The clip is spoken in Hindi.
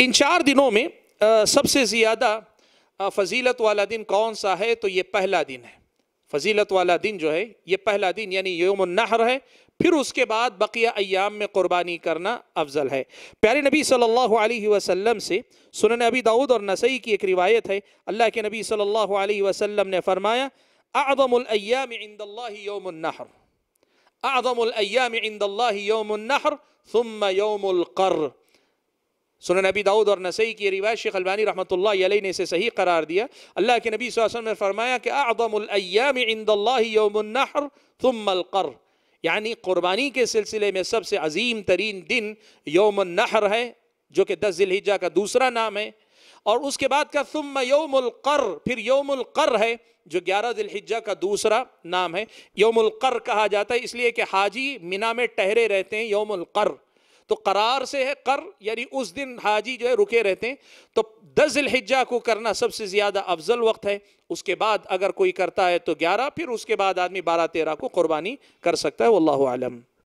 इन चार दिनों में सबसे ज़्यादा फजीलत वाला दिन कौन सा है तो ये पहला दिन है फजीलत वाला दिन जो है ये पहला दिन यानी योमनहर है फिर उसके बाद बकिया अयाम में क़ुरबानी करना अफजल है प्यारे नबी सल्लल्लाहु अलैहि वसल्लम से सुनन अबी दाऊद और नसई की एक रिवायत है अल्लाह के नबी सल्लल्लाहु अलैहि वसल्लम ने फरमाया आदमयाम इंदल्लाहर आदमयाम इंदल्लाहर सुम यौमकर सुन नबी दाऊद और नसई की रिवायत शेख अलबानी रहमत ने इसे सही करार दिया अल्लाह के नबी वसल्लम ने फरमाया कि आदमैम इंदमर तुमकर यानी क़ुरबानी के सिलसिले में सबसे अजीम तरीन दिन योम नहर है जो कि दस जिलहिजा का दूसरा नाम है और उसके बाद का तुम योमकर फिर योमकर है जो ग्यारह दिलहिजा का दूसरा नाम है योमकर कहा जाता है इसलिए कि हाजी मिना में ठहरे रहते हैं योमकर तो करार से है कर यानी उस दिन हाजी जो है रुके रहते हैं तो दस हिज्जा को करना सबसे ज़्यादा अफजल वक्त है उसके बाद अगर कोई करता है तो ग्यारह फिर उसके बाद आदमी बारह तेरह को कुर्बानी कर सकता है वल्लम